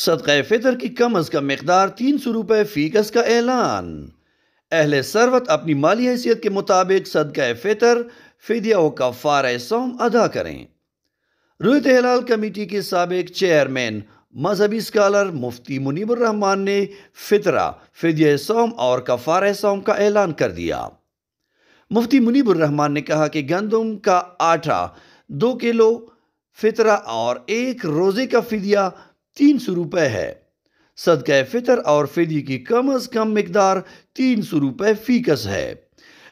صدقہ فطر کی کم از کم مقدار تین سو روپے فیکس کا اعلان اہل سروت اپنی مالی حیثیت کے مطابق صدقہ فطر فدیہ و کفارہ سوم ادا کریں روحت کمیٹی کے سابق چیئرمین مذہبی اسکالر مفتی منیب الرحمان نے فطرہ فدیہ سوم اور کفارہ سوم کا اعلان کر دیا مفتی منیب الرحمان نے کہا کہ گندم کا آٹا دو کلو فطرہ اور ایک روزے کا فدیہ تین سو روپے ہے صدقہ فطر اور فدی کی کم از کم مقدار تین سو روپے فیکس ہے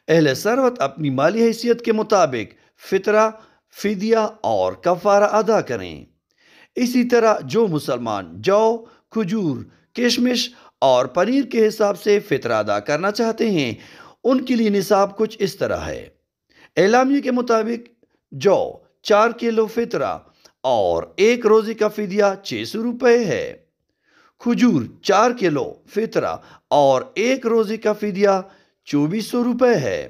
اہل سروت اپنی مالی حیثیت کے مطابق فطرہ فدیہ اور کفارہ ادا کریں اسی طرح جو مسلمان جو کھجور کشمش اور پنیر کے حساب سے فطرہ ادا کرنا چاہتے ہیں ان کے لیے نصاب کچھ اس طرح ہے اعلامیہ کے مطابق جو چار کلو فطرہ اور ایک کا فدیہ چوبیس سو روپے ہے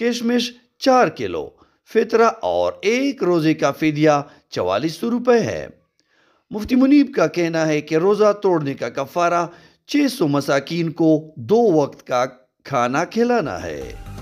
کشمش چار کلو فطرہ اور ایک روزے کا فدیہ چوالیس سو روپے ہے مفتی منیب کا کہنا ہے کہ روزہ توڑنے کا کفارہ چھ سو مساکین کو دو وقت کا کھانا کھلانا ہے